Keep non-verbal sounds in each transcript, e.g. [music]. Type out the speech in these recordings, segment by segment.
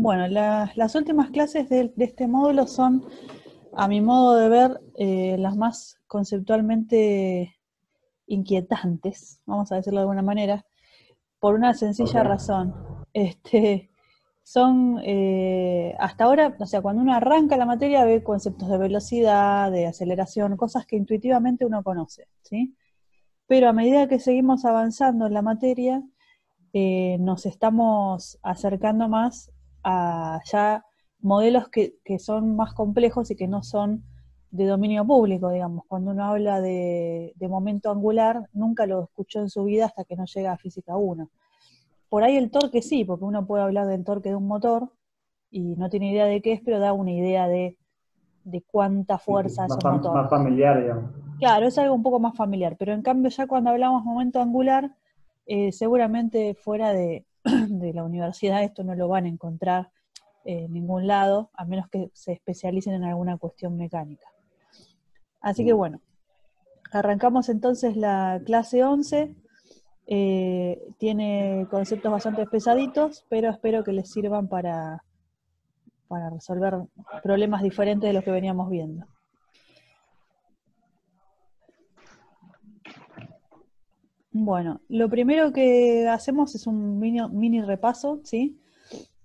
Bueno, las últimas clases de, este módulo son, a mi modo de ver, eh, las más conceptualmente inquietantes, vamos a decirlo de alguna manera, por una sencilla razón. Este, son, eh, hasta ahora, o sea, cuando uno arranca la materia ve conceptos de velocidad, de aceleración, cosas que intuitivamente uno conoce, ¿sí? Pero a medida que seguimos avanzando en la materia, eh, nos estamos acercando más a ya modelos que, son más complejos y que no son de dominio público, digamos. Cuando uno habla de, momento angular, nunca lo escuchó en su vida hasta que no llega a física 1. Por ahí el torque sí, porque uno puede hablar del torque de un motor y no tiene idea de qué es, pero da una idea de, de cuánta fuerza es motor. Más familiar, Claro, es algo un poco más familiar, pero en cambio ya cuando hablamos momento angular, eh, seguramente fuera de, [clears throat] de la universidad, esto no lo van a encontrar en ningún lado, a menos que se especialicen en alguna cuestión mecánica. Así que bueno, arrancamos entonces la clase 11. Eh, tiene conceptos bastante pesaditos, pero espero que les sirvan para, para resolver problemas diferentes de los que veníamos viendo. Bueno, lo primero que hacemos es un mini, repaso, ¿sí?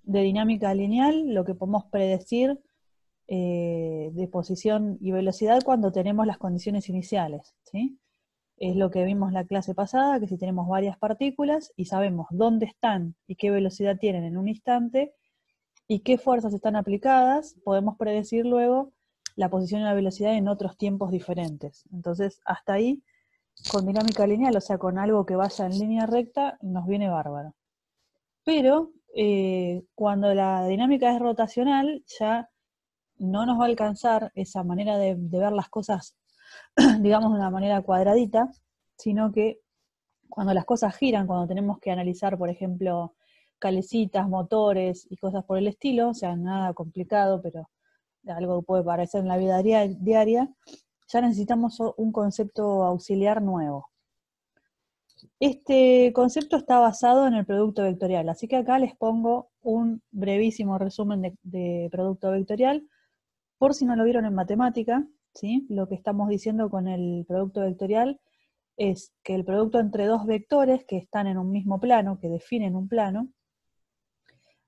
De dinámica lineal, lo que podemos predecir eh, de posición y velocidad cuando tenemos las condiciones iniciales, ¿sí? Es lo que vimos la clase pasada, que si tenemos varias partículas y sabemos dónde están y qué velocidad tienen en un instante y qué fuerzas están aplicadas, podemos predecir luego la posición y la velocidad en otros tiempos diferentes. Entonces, hasta ahí con dinámica lineal, o sea, con algo que vaya en línea recta, nos viene bárbaro. Pero eh, cuando la dinámica es rotacional, ya no nos va a alcanzar esa manera de, ver las cosas, [clears throat] digamos, de una manera cuadradita, sino que cuando las cosas giran, cuando tenemos que analizar, por ejemplo, calecitas, motores y cosas por el estilo, o sea, nada complicado, pero algo que puede parecer en la vida diaria, ya necesitamos un concepto auxiliar nuevo. Este concepto está basado en el producto vectorial, así que acá les pongo un brevísimo resumen de, producto vectorial, por si no lo vieron en matemática, ¿sí? lo que estamos diciendo con el producto vectorial es que el producto entre dos vectores que están en un mismo plano, que definen un plano,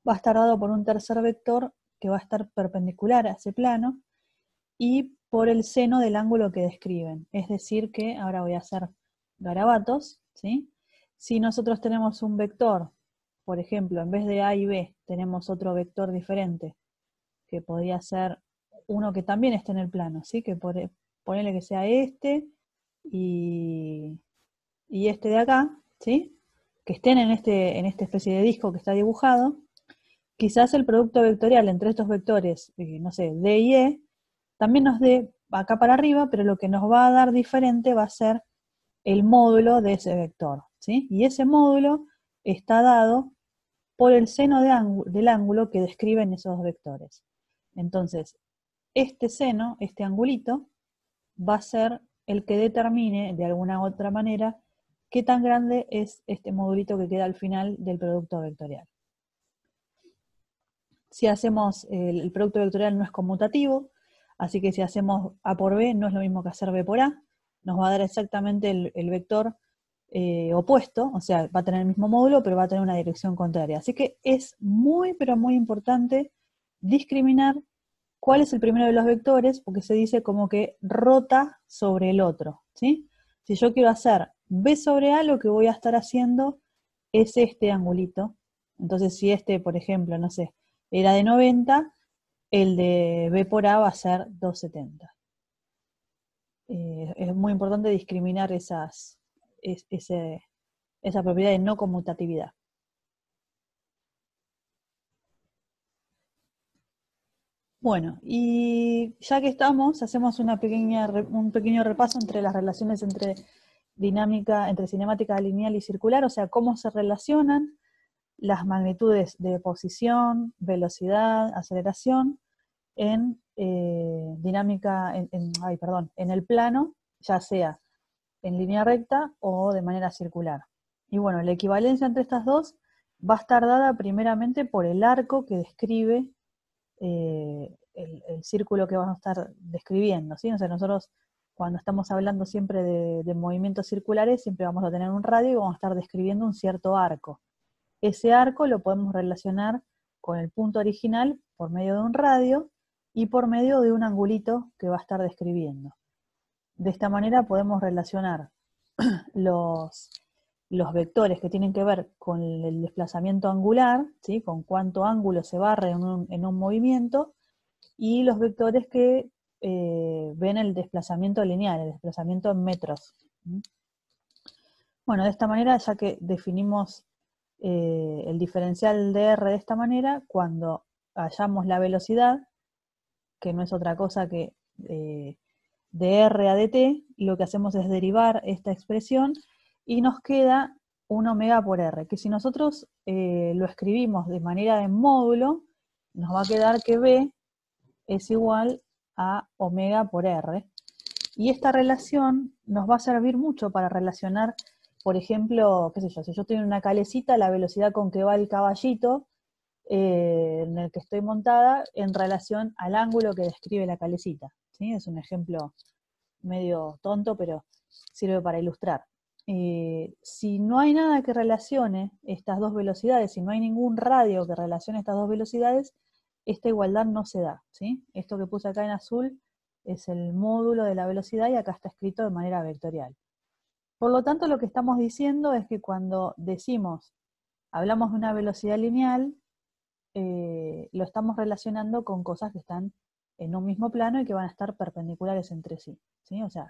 va a estar dado por un tercer vector que va a estar perpendicular a ese plano y por el seno del ángulo que describen. Es decir, que ahora voy a hacer garabatos, ¿sí? Si nosotros tenemos un vector, por ejemplo, en vez de A y B, tenemos otro vector diferente, que podría ser uno que también esté en el plano, ¿sí? Que ponerle que sea este y, este de acá, ¿sí? Que estén en, este, en esta especie de disco que está dibujado. Quizás el producto vectorial entre estos vectores, eh, no sé, D y E, también nos dé acá para arriba, pero lo que nos va a dar diferente va a ser el módulo de ese vector. ¿sí? Y ese módulo está dado por el seno del ángulo que describen esos vectores. Entonces, este seno, este angulito, va a ser el que determine de alguna u otra manera qué tan grande es este modulito que queda al final del producto vectorial. Si hacemos el producto vectorial no es conmutativo, Así que si hacemos A por B, no es lo mismo que hacer B por A, nos va a dar exactamente el, vector eh, opuesto, o sea, va a tener el mismo módulo, pero va a tener una dirección contraria. Así que es muy, pero muy importante discriminar cuál es el primero de los vectores, porque se dice como que rota sobre el otro, Si yo quiero hacer B sobre A, lo que voy a estar haciendo es este angulito. Entonces, si este, por ejemplo, no sé, era de 90, el de B por A va a ser 270. Eh, es muy importante discriminar esas, esa propiedad de no conmutatividad. Bueno, y ya que estamos, hacemos un pequeño repaso entre las relaciones entre dinámica, entre cinemática lineal y circular, o sea, cómo se relacionan, las magnitudes de posición, velocidad, aceleración en eh, dinámica, en, perdón, en el plano, ya sea en línea recta o de manera circular. Y bueno, la equivalencia entre estas dos va a estar dada primeramente por el arco que describe eh, el, círculo que vamos a estar describiendo. ¿sí? O sea, nosotros cuando estamos hablando siempre de, de movimientos circulares, siempre vamos a tener un radio y vamos a estar describiendo un cierto arco. Ese arco lo podemos relacionar con el punto original por medio de un radio y por medio de un angulito que va a estar describiendo. De esta manera podemos relacionar [clears throat] los, los vectores que tienen que ver con el desplazamiento angular, ¿sí? con cuánto ángulo se barre en un, movimiento, y los vectores que eh, ven el desplazamiento lineal, el desplazamiento en metros. ¿Mm? Bueno, de esta manera, ya que definimos eh, el diferencial de R de esta manera cuando hallamos la velocidad, que no es otra cosa que eh, de R a dt, lo que hacemos es derivar esta expresión y nos queda un omega por R, que si nosotros eh, lo escribimos de manera de módulo, nos va a quedar que B es igual a omega por R. Y esta relación nos va a servir mucho para relacionar por ejemplo, qué sé yo, si yo tengo una calecita, la velocidad con que va el caballito eh, en el que estoy montada en relación al ángulo que describe la calecita. ¿sí? Es un ejemplo medio tonto, pero sirve para ilustrar. Eh, si no hay nada que relacione estas dos velocidades, si no hay ningún radio que relacione estas dos velocidades, esta igualdad no se da. ¿sí? Esto que puse acá en azul es el módulo de la velocidad y acá está escrito de manera vectorial. Por lo tanto, lo que estamos diciendo es que cuando decimos, hablamos de una velocidad lineal, eh, lo estamos relacionando con cosas que están en un mismo plano y que van a estar perpendiculares entre sí. O sea,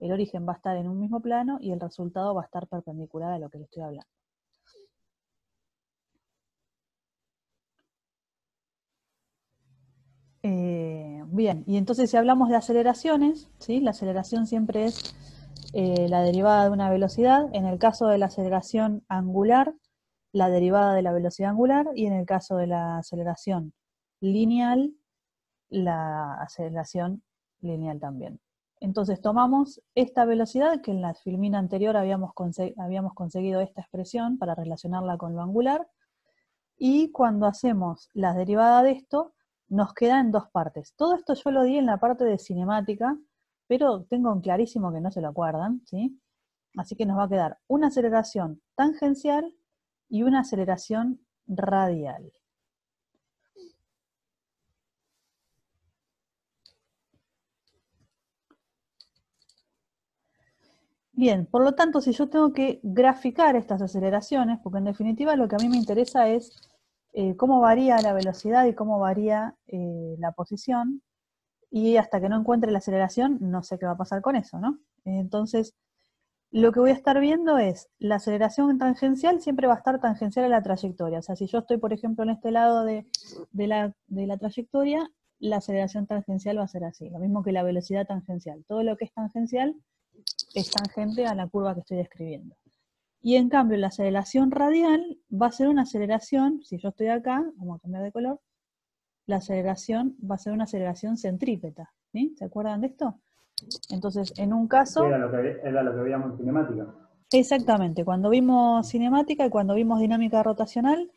el origen va a estar en un mismo plano y el resultado va a estar perpendicular a lo que le estoy hablando. Eh, bien, y entonces si hablamos de aceleraciones, ¿sí? la aceleración siempre es eh, la derivada de una velocidad, en el caso de la aceleración angular, la derivada de la velocidad angular, y en el caso de la aceleración lineal, la aceleración lineal también. Entonces tomamos esta velocidad, que en la filmina anterior habíamos, habíamos conseguido esta expresión para relacionarla con lo angular, y cuando hacemos la derivada de esto, nos queda en dos partes. Todo esto yo lo di en la parte de cinemática, pero tengo un clarísimo que no se lo acuerdan, ¿sí? Así que nos va a quedar una aceleración tangencial y una aceleración radial. Bien, por lo tanto, si yo tengo que graficar estas aceleraciones, porque en definitiva lo que a mí me interesa es eh, cómo varía la velocidad y cómo varía eh, la posición, y hasta que no encuentre la aceleración, no sé qué va a pasar con eso, ¿no? Entonces, lo que voy a estar viendo es la aceleración tangencial siempre va a estar tangencial a la trayectoria. O sea, si yo estoy, por ejemplo, en este lado de, la, la trayectoria, la aceleración tangencial va a ser así, lo mismo que la velocidad tangencial. Todo lo que es tangencial es tangente a la curva que estoy describiendo. Y en cambio, la aceleración radial va a ser una aceleración, si yo estoy acá, vamos a cambiar de color, la aceleración va a ser una aceleración centrípeta. ¿sí? ¿Se acuerdan de esto? Entonces, en un caso... Era lo que, era lo que veíamos en cinemática. Exactamente, cuando vimos cinemática y cuando vimos dinámica rotacional,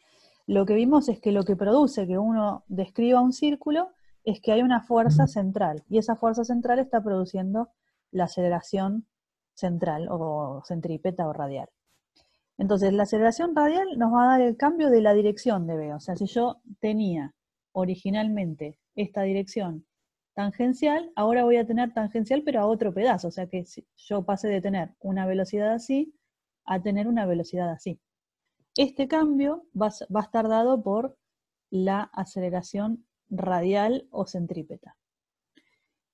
lo que vimos es que lo que produce que uno describa un círculo es que hay una fuerza central y esa fuerza central está produciendo la aceleración central o centrípeta o radial. Entonces, la aceleración radial nos va a dar el cambio de la dirección de B. O sea, si yo tenía originalmente esta dirección tangencial, ahora voy a tener tangencial pero a otro pedazo, o sea que yo pasé de tener una velocidad así a tener una velocidad así. Este cambio va, a estar dado por la aceleración radial o centrípeta.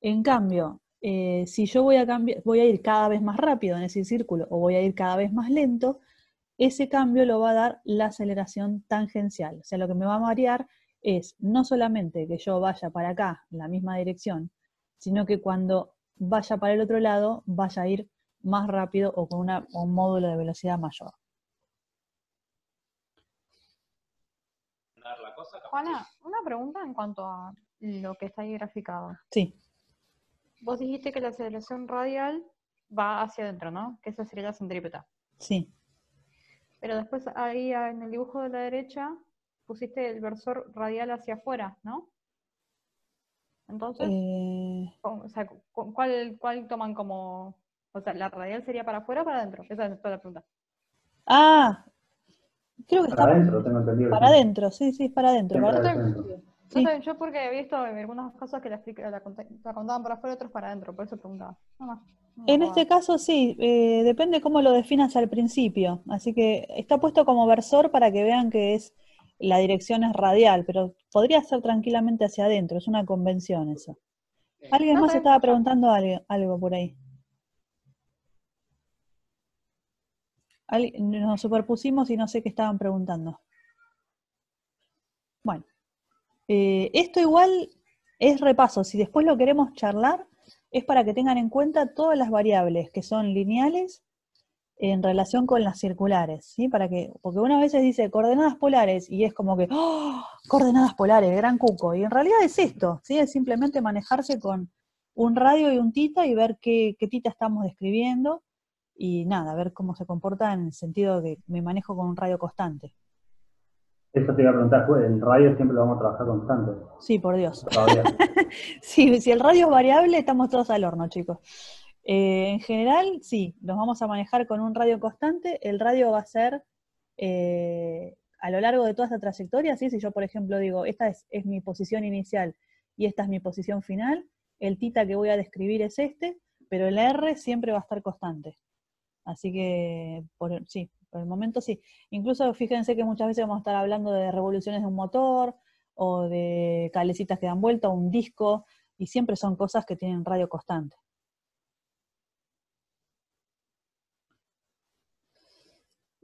En cambio, eh, si yo voy a, cambiar, voy a ir cada vez más rápido en ese círculo o voy a ir cada vez más lento, ese cambio lo va a dar la aceleración tangencial. O sea, lo que me va a variar es no solamente que yo vaya para acá, en la misma dirección, sino que cuando vaya para el otro lado, vaya a ir más rápido o con un módulo de velocidad mayor. Juana, una pregunta en cuanto a lo que está ahí graficado. Sí. Vos dijiste que la aceleración radial va hacia adentro, ¿no? Que esa sería la centrípeta. Sí. Pero después ahí en el dibujo de la derecha pusiste el versor radial hacia afuera, ¿no? Entonces, eh, o sea, ¿cuál, ¿cuál toman como, o sea, la radial sería para afuera o para adentro? Esa es toda la pregunta. Ah, creo que para adentro, tengo entendido. Para adentro, sí, sí, para adentro. Para adentro. Yo, yo, porque he visto en algunos casos que la, contaban para afuera, y otros para adentro, por eso preguntaba. en este caso sí, eh, depende cómo lo definas al principio. Así que está puesto como versor para que vean que es la dirección es radial, pero podría ser tranquilamente hacia adentro, es una convención eso. Alguien más estaba preguntando algo, por ahí. nos superpusimos y no sé qué estaban preguntando. Bueno, eh, esto igual es repaso, si después lo queremos charlar, es para que tengan en cuenta todas las variables que son lineales en relación con las circulares, ¿sí? Para que, porque una vez dice coordenadas polares y es como que, ¡oh! Coordenadas polares, gran cuco. Y en realidad es esto, ¿sí? Es simplemente manejarse con un radio y un tita y ver qué, tita estamos describiendo y nada, ver cómo se comporta en el sentido de que me manejo con un radio constante. Eso te iba a preguntar, pues, el radio siempre lo vamos a trabajar constante. Sí, por Dios. [laughs] sí, si el radio es variable, estamos todos al horno, chicos. Eh, en general, sí, nos vamos a manejar con un radio constante. El radio va a ser eh, a lo largo de toda esta trayectoria, ¿sí? si yo, por ejemplo, digo, esta es, mi posición inicial y esta es mi posición final, el tita que voy a describir es este, pero el R siempre va a estar constante. Así que, por, sí, por el momento sí. Incluso fíjense que muchas veces vamos a estar hablando de revoluciones de un motor o de calecitas que dan vuelta, o un disco, y siempre son cosas que tienen radio constante.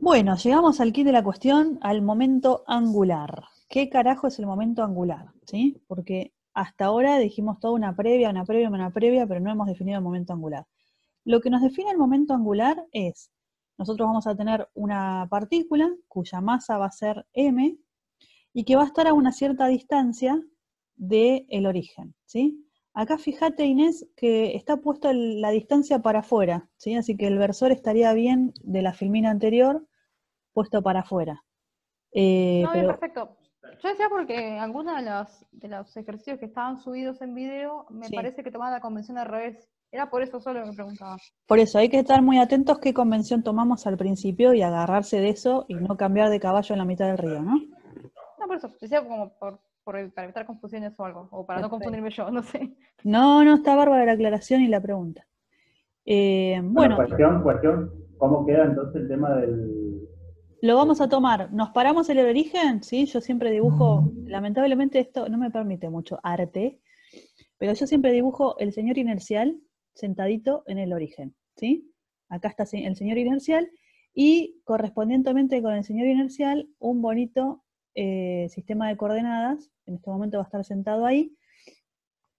Bueno, llegamos al kit de la cuestión, al momento angular. ¿Qué carajo es el momento angular? ¿Sí? Porque hasta ahora dijimos toda una previa, una previa, una previa, pero no hemos definido el momento angular. Lo que nos define el momento angular es, nosotros vamos a tener una partícula cuya masa va a ser m y que va a estar a una cierta distancia del origen, ¿sí? Acá fíjate, Inés, que está puesta la distancia para afuera, ¿sí? Así que el versor estaría bien de la filmina anterior, puesto para afuera. Eh, no, bien, perfecto. Yo decía porque algunos de los, de los ejercicios que estaban subidos en video, me parece que tomaba la convención al revés. Era por eso solo que preguntaba. Por eso, hay que estar muy atentos qué convención tomamos al principio y agarrarse de eso y no cambiar de caballo en la mitad del río, ¿no? No, por eso, decía como por, para evitar confusiones o algo, o para no confundirme yo, no sé. No, no, está bárbara la aclaración y la pregunta. Eh, bueno cuestión, cuestión, ¿cómo queda entonces el tema del lo vamos a tomar. Nos paramos en el origen, ¿sí? Yo siempre dibujo, lamentablemente esto no me permite mucho arte, pero yo siempre dibujo el señor inercial sentadito en el origen, ¿sí? Acá está el señor inercial y correspondientemente con el señor inercial un bonito eh, sistema de coordenadas, en este momento va a estar sentado ahí,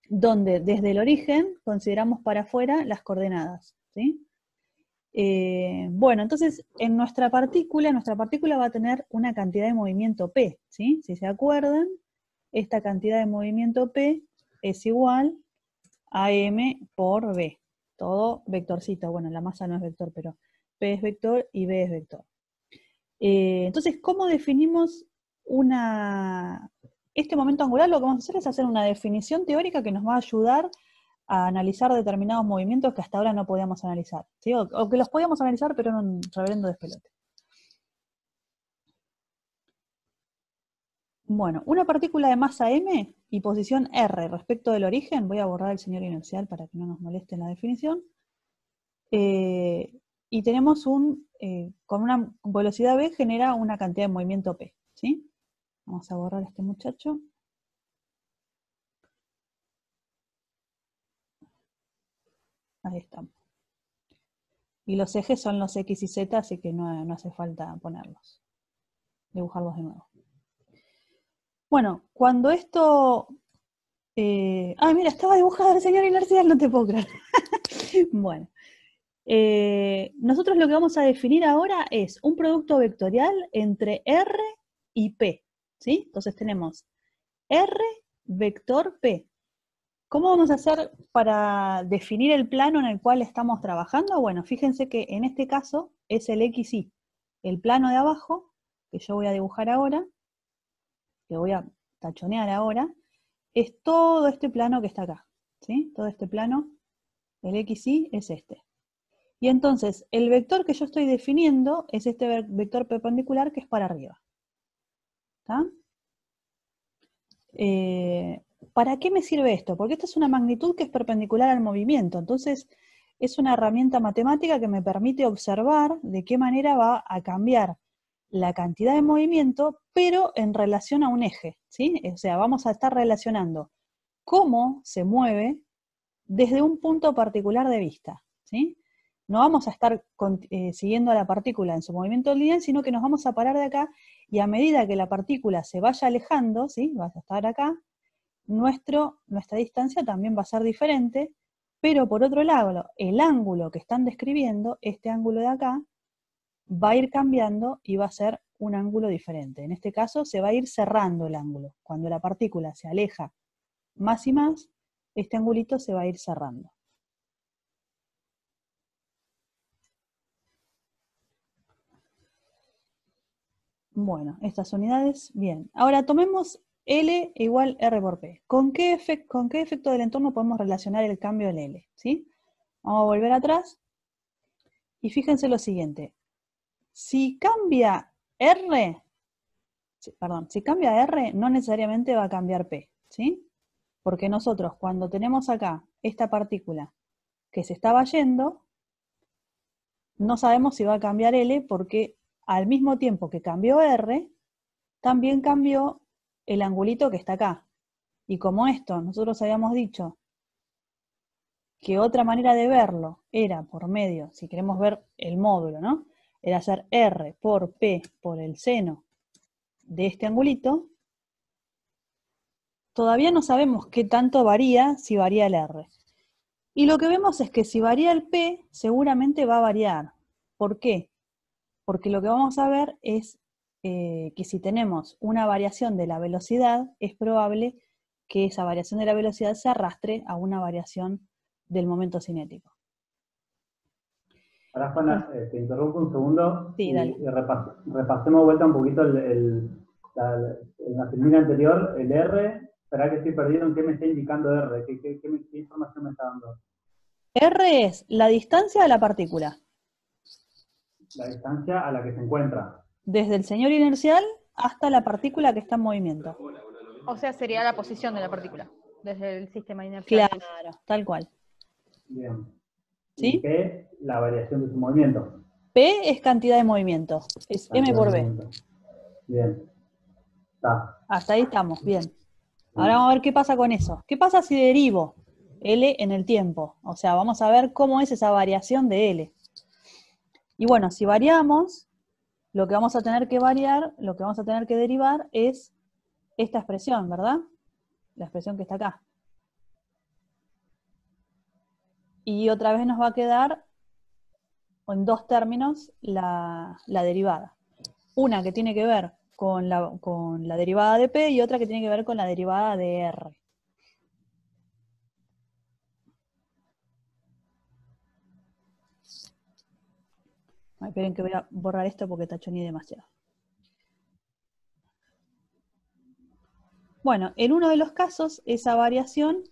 donde desde el origen consideramos para afuera las coordenadas, ¿sí? Eh, bueno, entonces en nuestra partícula, nuestra partícula va a tener una cantidad de movimiento P, ¿sí? Si se acuerdan, esta cantidad de movimiento P es igual a M por B. Todo vectorcito, bueno, la masa no es vector, pero P es vector y B es vector. Eh, entonces, ¿cómo definimos una... Este momento angular lo que vamos a hacer es hacer una definición teórica que nos va a ayudar a analizar determinados movimientos que hasta ahora no podíamos analizar, o, que los podíamos analizar, pero en un reverendo despelote. Bueno, una partícula de masa m y posición r respecto del origen, voy a borrar el señor inicial para que no nos moleste la definición, eh, y tenemos un, eh, con una velocidad B genera una cantidad de movimiento p, ¿sí? Vamos a borrar este muchacho. Ahí estamos. Y los ejes son los X y Z, así que no, hace falta ponerlos, dibujarlos de nuevo. Bueno, cuando esto... ah, mira, estaba dibujado el señor Inercial, no te puedo creer. [laughs] bueno, eh, nosotros lo que vamos a definir ahora es un producto vectorial entre R y P. ¿sí? Entonces tenemos R vector P. ¿Cómo vamos a hacer para definir el plano en el cual estamos trabajando? Bueno, fíjense que en este caso es el XY, el plano de abajo, que yo voy a dibujar ahora, que voy a tachonear ahora, es todo este plano que está acá, ¿sí? Todo este plano, el XY es este. Y entonces, el vector que yo estoy definiendo es este vector perpendicular que es para arriba. ¿Está? Eh, ¿para qué me sirve esto? Porque esta es una magnitud que es perpendicular al movimiento, entonces es una herramienta matemática que me permite observar de qué manera va a cambiar la cantidad de movimiento, pero en relación a un eje, ¿sí? O sea, vamos a estar relacionando cómo se mueve desde un punto particular de vista, ¿sí? No vamos a estar eh, siguiendo a la partícula en su movimiento lineal, sino que nos vamos a parar de acá y a medida que la partícula se vaya alejando, ¿sí? Vas a estar acá, nuestra distancia también va a ser diferente, pero por otro lado, el ángulo que están describiendo, este ángulo de acá, va a ir cambiando y va a ser un ángulo diferente. En este caso se va a ir cerrando el ángulo. Cuando la partícula se aleja más y más, este angulito se va a ir cerrando. Bueno, estas unidades, bien. Ahora tomemos L igual R por P. ¿Con qué, ¿Con qué, efecto del entorno podemos relacionar el cambio en L? ¿sí? Vamos a volver atrás. Y fíjense lo siguiente. Si cambia R, si cambia R, no necesariamente va a cambiar P. ¿sí? Porque nosotros cuando tenemos acá esta partícula que se estaba yendo, no sabemos si va a cambiar L porque al mismo tiempo que cambió R, también cambió el angulito que está acá. Y como esto, nosotros habíamos dicho que otra manera de verlo era por medio, si queremos ver el módulo, ¿no? Era hacer R por P por el seno de este angulito. Todavía no sabemos qué tanto varía si varía el R. Y lo que vemos es que si varía el P, seguramente va a variar. ¿Por qué? Porque lo que vamos a ver es eh, que si tenemos una variación de la velocidad, es probable que esa variación de la velocidad se arrastre a una variación del momento cinético. Ahora, Juana, eh, te interrumpo un segundo sí, dale. repasemos vuelta un poquito la, la, anterior, el R. Espera que estoy perdido en qué me está indicando R, qué información me está dando. R es la distancia a la partícula. La distancia a la que se encuentra desde el señor inercial hasta la partícula que está en movimiento. O sea, sería la posición de la partícula, desde el sistema inercial. Claro, tal cual. Bien. ¿Sí? P, la variación de su movimiento. P es cantidad de movimiento, es M por B. Bien. Hasta ahí estamos, bien. Ahora vamos a ver qué pasa con eso. ¿Qué pasa si derivo L en el tiempo? O sea, vamos a ver cómo es esa variación de L. Y bueno, si variamos, lo que vamos a tener que variar, lo que vamos a tener que derivar es esta expresión, ¿verdad? La expresión que está acá. Y otra vez nos va a quedar en dos términos la, derivada. Una que tiene que ver con la derivada de P y otra que tiene que ver con la derivada de R. esperen que voy a borrar esto porque tachoné demasiado. Bueno, en uno de los casos, esa variación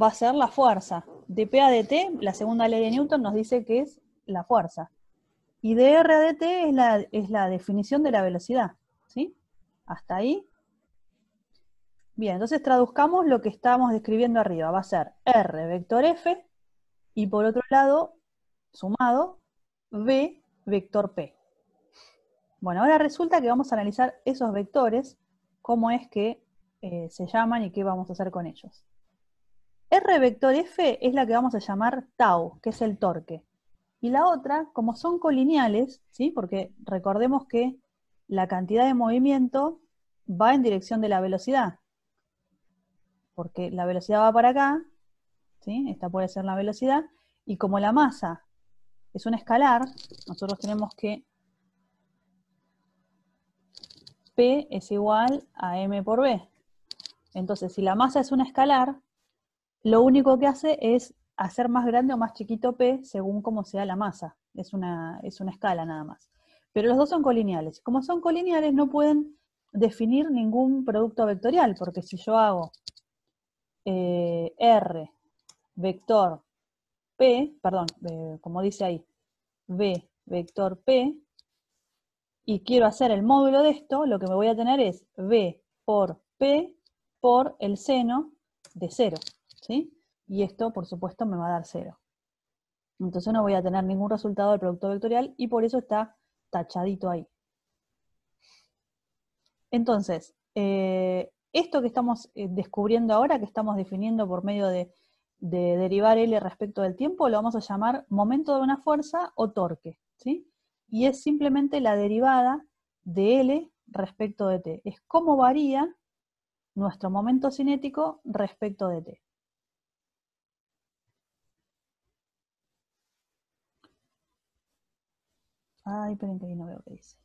va a ser la fuerza. De P a dt, la segunda ley de Newton nos dice que es la fuerza. Y de R a dt es la, es la definición de la velocidad. ¿sí? Hasta ahí. Bien, entonces traduzcamos lo que estábamos describiendo arriba. Va a ser R vector F y por otro lado, sumado, V vector P. Bueno, ahora resulta que vamos a analizar esos vectores, cómo es que eh, se llaman y qué vamos a hacer con ellos. R vector F es la que vamos a llamar tau, que es el torque. Y la otra, como son colineales, ¿sí? porque recordemos que la cantidad de movimiento va en dirección de la velocidad. Porque la velocidad va para acá, ¿sí? esta puede ser la velocidad, y como la masa es un escalar, nosotros tenemos que P es igual a M por B. Entonces, si la masa es un escalar, lo único que hace es hacer más grande o más chiquito P según cómo sea la masa. Es una, es una escala nada más. Pero los dos son colineales. Como son colineales, no pueden definir ningún producto vectorial, porque si yo hago eh, R vector perdón, como dice ahí, B vector P, y quiero hacer el módulo de esto, lo que me voy a tener es B por P por el seno de 0, ¿sí? Y esto, por supuesto, me va a dar 0. Entonces no voy a tener ningún resultado del producto vectorial y por eso está tachadito ahí. Entonces, eh, esto que estamos eh, descubriendo ahora, que estamos definiendo por medio de de derivar L respecto del tiempo lo vamos a llamar momento de una fuerza o torque, ¿sí? Y es simplemente la derivada de L respecto de T. Es cómo varía nuestro momento cinético respecto de T. Ay, esperen que ahí no veo qué dice.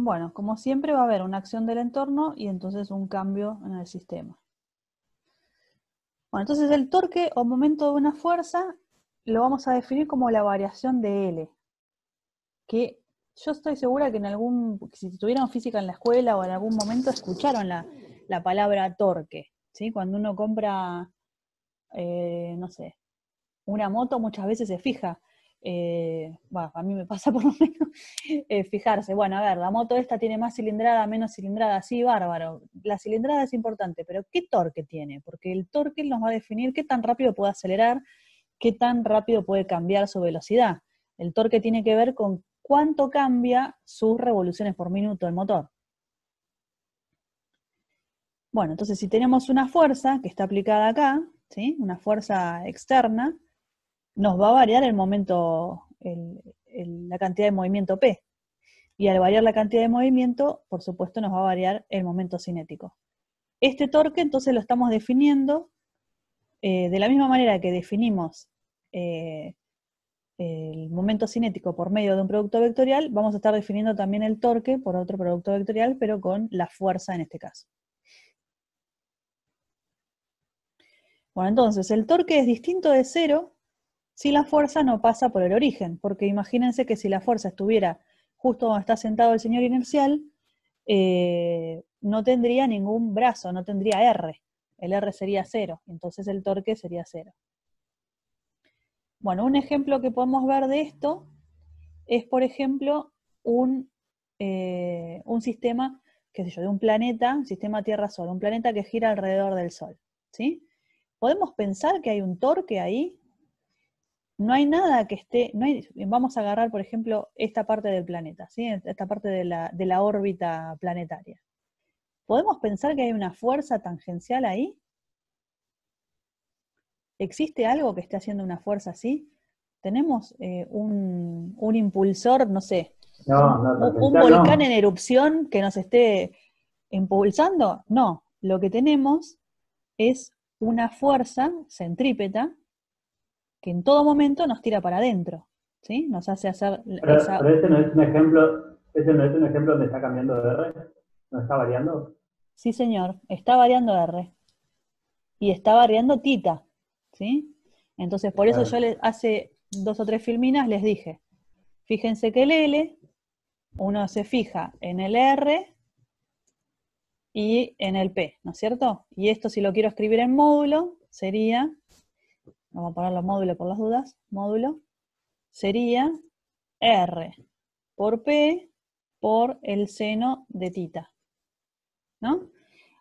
Bueno, como siempre va a haber una acción del entorno y entonces un cambio en el sistema. Bueno, entonces el torque o momento de una fuerza lo vamos a definir como la variación de L, que yo estoy segura que en algún, si tuvieron física en la escuela o en algún momento escucharon la, palabra torque, ¿sí? Cuando uno compra, eh, no sé, una moto muchas veces se fija eh, a mí me pasa [laughs] por lo menos, eh, fijarse, bueno, a ver, la moto esta tiene más cilindrada, menos cilindrada, sí, bárbaro, la cilindrada es importante, pero ¿qué torque tiene? Porque el torque nos va a definir qué tan rápido puede acelerar, qué tan rápido puede cambiar su velocidad. El torque tiene que ver con cuánto cambia sus revoluciones por minuto el motor. Bueno, entonces si tenemos una fuerza que está aplicada acá, ¿sí? una fuerza externa, nos va a variar el momento, la cantidad de movimiento P. Y al variar la cantidad de movimiento, por supuesto, nos va a variar el momento cinético. Este torque entonces lo estamos definiendo eh, de la misma manera que definimos eh, el momento cinético por medio de un producto vectorial, vamos a estar definiendo también el torque por otro producto vectorial, pero con la fuerza en este caso. Bueno, entonces el torque es distinto de cero si la fuerza no pasa por el origen, porque imagínense que si la fuerza estuviera justo donde está sentado el señor inercial, eh, no tendría ningún brazo, no tendría R. El R sería cero, entonces el torque sería cero. Bueno, un ejemplo que podemos ver de esto es, por ejemplo, un, eh, un sistema, qué sé yo, de un planeta, sistema Tierra-Sol, un planeta que gira alrededor del Sol. ¿sí? ¿Podemos pensar que hay un torque ahí? no hay nada que esté, no hay, vamos a agarrar, por ejemplo, esta parte del planeta, ¿sí? esta parte de la, órbita planetaria. ¿Podemos pensar que hay una fuerza tangencial ahí? ¿Existe algo que esté haciendo una fuerza así? ¿Tenemos eh, un, impulsor, no sé, un, volcán en erupción que nos esté impulsando? No, lo que tenemos es una fuerza centrípeta en todo momento nos tira para adentro, ¿sí? Nos hace hacer... Pero, ese no es un ejemplo, no es un ejemplo donde está cambiando de R, no está variando. Sí, señor, está variando R. Y está variando tita, ¿sí? Entonces, por eso yo les, hace dos o tres filminas les dije, fíjense que el L, uno se fija en el R y en el P, ¿no es cierto? Y esto si lo quiero escribir en módulo, sería vamos a ponerlo módulo por las dudas, módulo, sería R por P por el seno de tita. ¿No?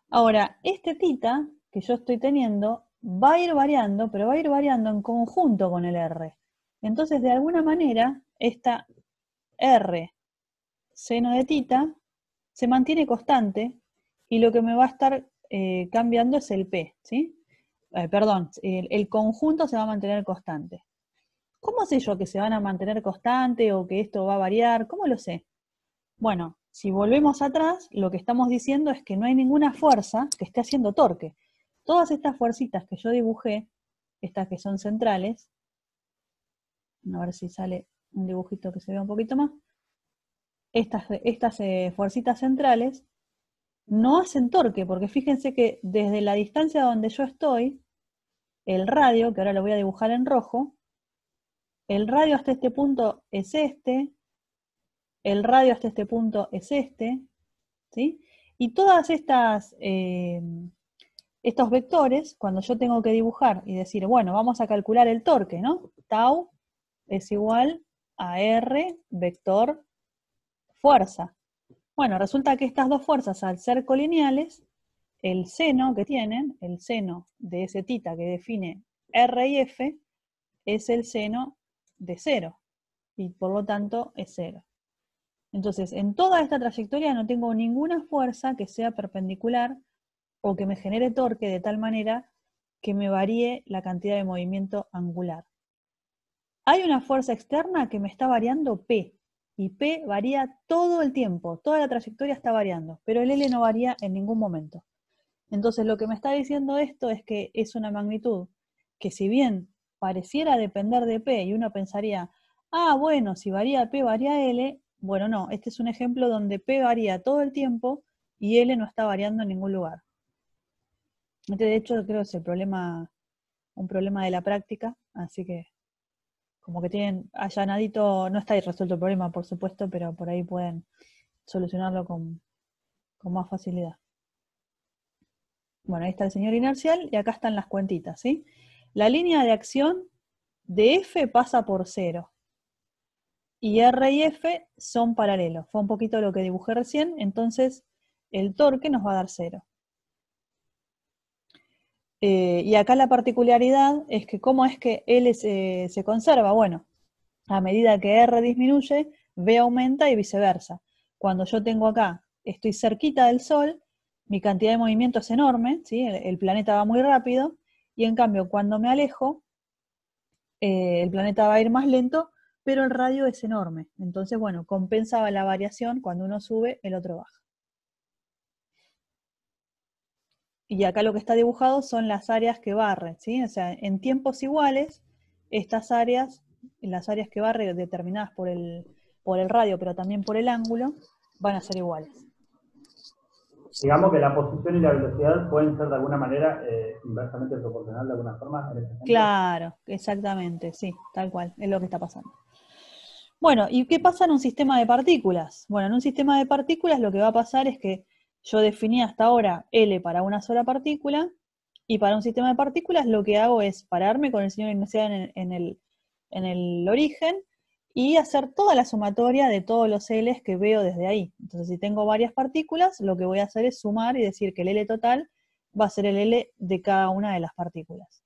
Ahora, este tita que yo estoy teniendo va a ir variando, pero va a ir variando en conjunto con el R. Entonces, de alguna manera, esta R seno de tita se mantiene constante y lo que me va a estar eh, cambiando es el P, ¿sí? Eh, perdón, el, conjunto se va a mantener constante. ¿Cómo sé yo que se van a mantener constante o que esto va a variar? ¿Cómo lo sé? Bueno, si volvemos atrás, lo que estamos diciendo es que no hay ninguna fuerza que esté haciendo torque. Todas estas fuercitas que yo dibujé, estas que son centrales, a ver si sale un dibujito que se vea un poquito más, estas, estas eh, fuercitas centrales no hacen torque, porque fíjense que desde la distancia donde yo estoy, el radio, que ahora lo voy a dibujar en rojo, el radio hasta este punto es este, el radio hasta este punto es este, ¿sí? Y todas estas... Eh, estos vectores, cuando yo tengo que dibujar y decir, bueno, vamos a calcular el torque, ¿no? Tau es igual a R vector fuerza. Bueno, resulta que estas dos fuerzas, al ser colineales, el seno que tienen, el seno de ese tita que define R y F, es el seno de cero, y por lo tanto es cero. Entonces, en toda esta trayectoria no tengo ninguna fuerza que sea perpendicular o que me genere torque de tal manera que me varíe la cantidad de movimiento angular. Hay una fuerza externa que me está variando P, y P varía todo el tiempo, toda la trayectoria está variando, pero el L no varía en ningún momento. Entonces lo que me está diciendo esto es que es una magnitud que si bien pareciera depender de P y uno pensaría, ah, bueno, si varía P varía L, bueno, no, este es un ejemplo donde P varía todo el tiempo y L no está variando en ningún lugar. Este de hecho creo que es el problema, un problema de la práctica, así que como que tienen allanadito, no está ahí resuelto el problema, por supuesto, pero por ahí pueden solucionarlo con, más facilidad. Bueno, ahí está el señor inercial y acá están las cuentitas, ¿sí? La línea de acción de F pasa por cero. Y R y F son paralelos. Fue un poquito lo que dibujé recién, entonces el torque nos va a dar cero. Eh, y acá la particularidad es que cómo es que L eh, se, conserva. Bueno, a medida que R disminuye, V aumenta y viceversa. Cuando yo tengo acá, estoy cerquita del Sol, mi cantidad de movimiento es enorme, ¿sí? el, planeta va muy rápido, y en cambio cuando me alejo, eh, el planeta va a ir más lento, pero el radio es enorme. Entonces, bueno, compensa la variación, cuando uno sube, el otro baja. y acá lo que está dibujado son las áreas que barre, ¿sí? O sea, en tiempos iguales, estas áreas, las áreas que barre determinadas por el, por el radio, pero también por el ángulo, van a ser iguales. Digamos que la posición y la velocidad pueden ser de alguna manera eh, inversamente proporcional de alguna forma. Este claro, exactamente, sí, tal cual, es lo que está pasando. Bueno, ¿y qué pasa en un sistema de partículas? Bueno, en un sistema de partículas lo que va a pasar es que yo definí hasta ahora L para una sola partícula y para un sistema de partículas lo que hago es pararme con el señor Ignacio en, el, origen y hacer toda la sumatoria de todos los L que veo desde ahí. Entonces, si tengo varias partículas, lo que voy a hacer es sumar y decir que el L total va a ser el L de cada una de las partículas.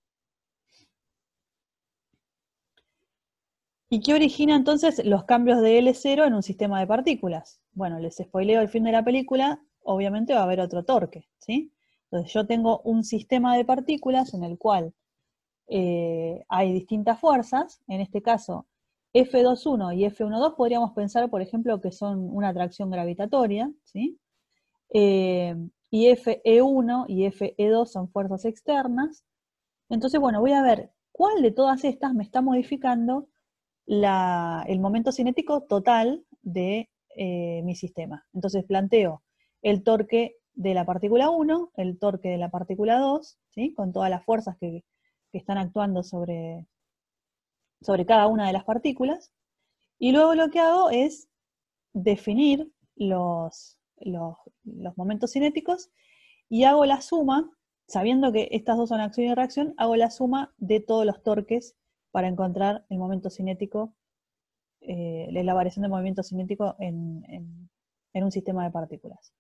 ¿Y qué origina entonces los cambios de L0 en un sistema de partículas? Bueno, les spoileo el fin de la película, obviamente va a haber otro torque, ¿sí? Entonces yo tengo un sistema de partículas en el cual eh, hay distintas fuerzas, en este caso F21 y F12 podríamos pensar, por ejemplo, que son una atracción gravitatoria, ¿sí? Eh, y FE1 y FE2 son fuerzas externas. Entonces, bueno, voy a ver cuál de todas estas me está modificando el momento cinético total de eh, mi sistema. Entonces planteo el torque de la partícula 1, el torque de la partícula 2, ¿sí? con todas las fuerzas que, están actuando sobre, sobre cada una de las partículas. Y luego lo que hago es definir los, momentos cinéticos y hago la suma, sabiendo que estas dos son acción y reacción, hago la suma de todos los torques para encontrar el momento cinético, eh, la variación de movimiento cinético en un sistema de partículas.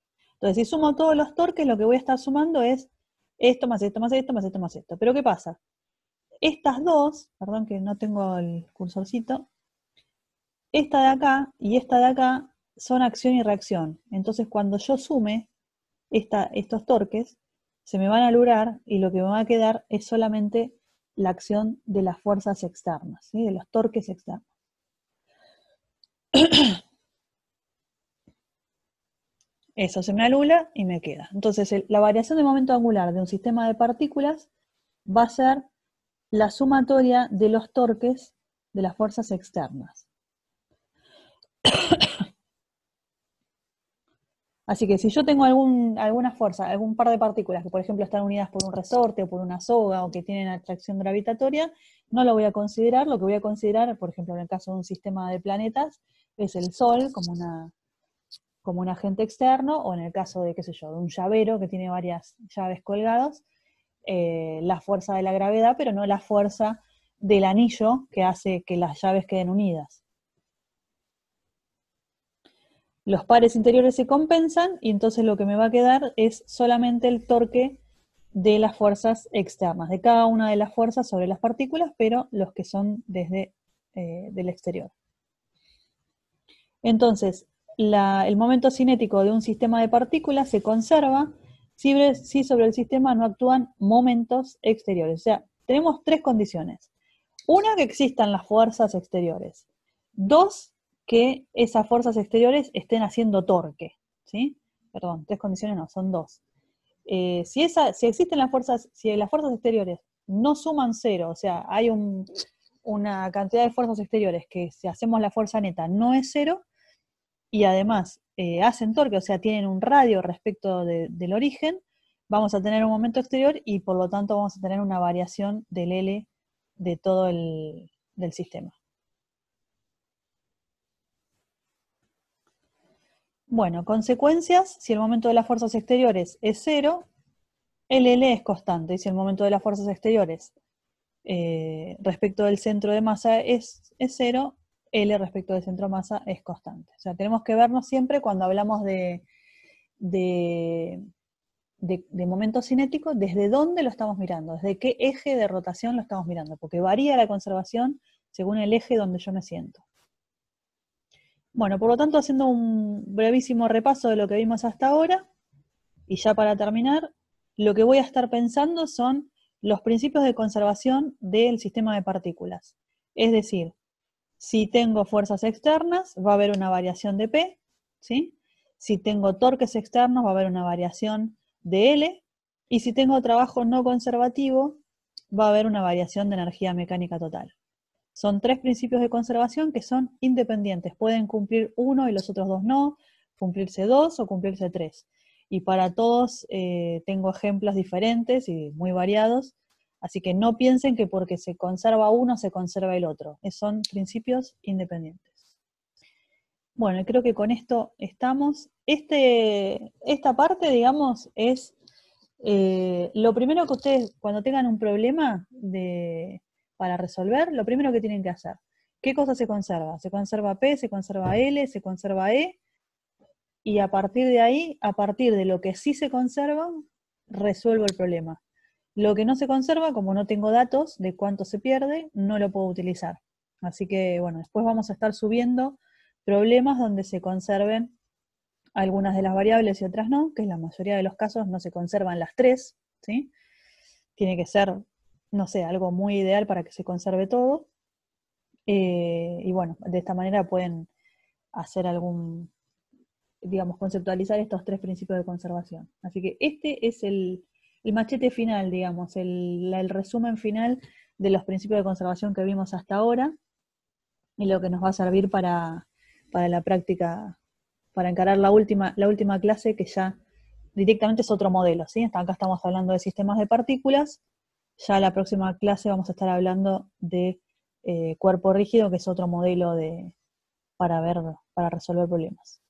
Entonces, si sumo todos los torques, lo que voy a estar sumando es esto más esto más esto más esto más esto. Pero ¿qué pasa? Estas dos, perdón que no tengo el cursorcito, esta de acá y esta de acá son acción y reacción. Entonces, cuando yo sume esta, estos torques, se me van a lograr y lo que me va a quedar es solamente la acción de las fuerzas externas, ¿sí? de los torques externos. [clears throat] Eso se me anula y me queda. Entonces, la variación de momento angular de un sistema de partículas va a ser la sumatoria de los torques de las fuerzas externas. [coughs] Así que si yo tengo algún, alguna fuerza, algún par de partículas que por ejemplo están unidas por un resorte o por una soga o que tienen atracción gravitatoria, no lo voy a considerar. Lo que voy a considerar, por ejemplo en el caso de un sistema de planetas, es el Sol como una como un agente externo, o en el caso de, qué sé yo, de un llavero que tiene varias llaves colgadas, eh, la fuerza de la gravedad, pero no la fuerza del anillo que hace que las llaves queden unidas. Los pares interiores se compensan y entonces lo que me va a quedar es solamente el torque de las fuerzas externas, de cada una de las fuerzas sobre las partículas, pero los que son desde el eh, del exterior. Entonces, el momento cinético de un sistema de partículas se conserva si, sobre el sistema no actúan momentos exteriores. O sea, tenemos tres condiciones. Una, que existan las fuerzas exteriores. Dos, que esas fuerzas exteriores estén haciendo torque. ¿sí? Perdón, tres condiciones no, son dos. Eh, si, existen las fuerzas, si las fuerzas exteriores no suman cero, o sea, hay una cantidad de fuerzas exteriores que si hacemos la fuerza neta no es cero, y además eh, hacen torque, o sea, tienen un radio respecto del origen, vamos a tener un momento exterior y por lo tanto vamos a tener una variación del L de todo el del sistema. Bueno, consecuencias, si el momento de las fuerzas exteriores es cero, el L es constante, y si el momento de las fuerzas exteriores eh, respecto del centro de masa es cero, L respecto del centro masa es constante. O sea, tenemos que vernos siempre cuando hablamos de, de, de momento cinético, desde dónde lo estamos mirando, desde qué eje de rotación lo estamos mirando, porque varía la conservación según el eje donde yo me siento. Bueno, por lo tanto, haciendo un brevísimo repaso de lo que vimos hasta ahora, y ya para terminar, lo que voy a estar pensando son los principios de conservación del sistema de partículas. Es decir, si tengo fuerzas externas, va a haber una variación de P, Si tengo torques externos, va a haber una variación de L. Y si tengo trabajo no conservativo, va a haber una variación de energía mecánica total. Son tres principios de conservación que son independientes. Pueden cumplir uno y los otros dos no, cumplirse dos o cumplirse tres. Y para todos eh, tengo ejemplos diferentes y muy variados Así que no piensen que porque se conserva uno, se conserva el otro. Son principios independientes. Bueno, creo que con esto estamos. Este, esta parte, digamos, es eh, lo primero que ustedes, cuando tengan un problema de, para resolver, lo primero que tienen que hacer. ¿Qué cosa se conserva? Se conserva P, se conserva L, se conserva E, y a partir de ahí, a partir de lo que sí se conserva, resuelvo el problema. Lo que no se conserva, como no tengo datos de cuánto se pierde, no lo puedo utilizar. Así que, bueno, después vamos a estar subiendo problemas donde se conserven algunas de las variables y otras no, que en la mayoría de los casos no se conservan las tres, ¿sí? Tiene que ser, no sé, algo muy ideal para que se conserve todo. Eh, y bueno, de esta manera pueden hacer algún, digamos, conceptualizar estos tres principios de conservación. Así que este es el, el machete final, digamos, el, resumen final de los principios de conservación que vimos hasta ahora y lo que nos va a servir para, la práctica, para encarar la última, la última clase que ya directamente es otro modelo, ¿sí? acá estamos hablando de sistemas de partículas, ya la próxima clase vamos a estar hablando de eh, cuerpo rígido, que es otro modelo de, para ver, para resolver problemas.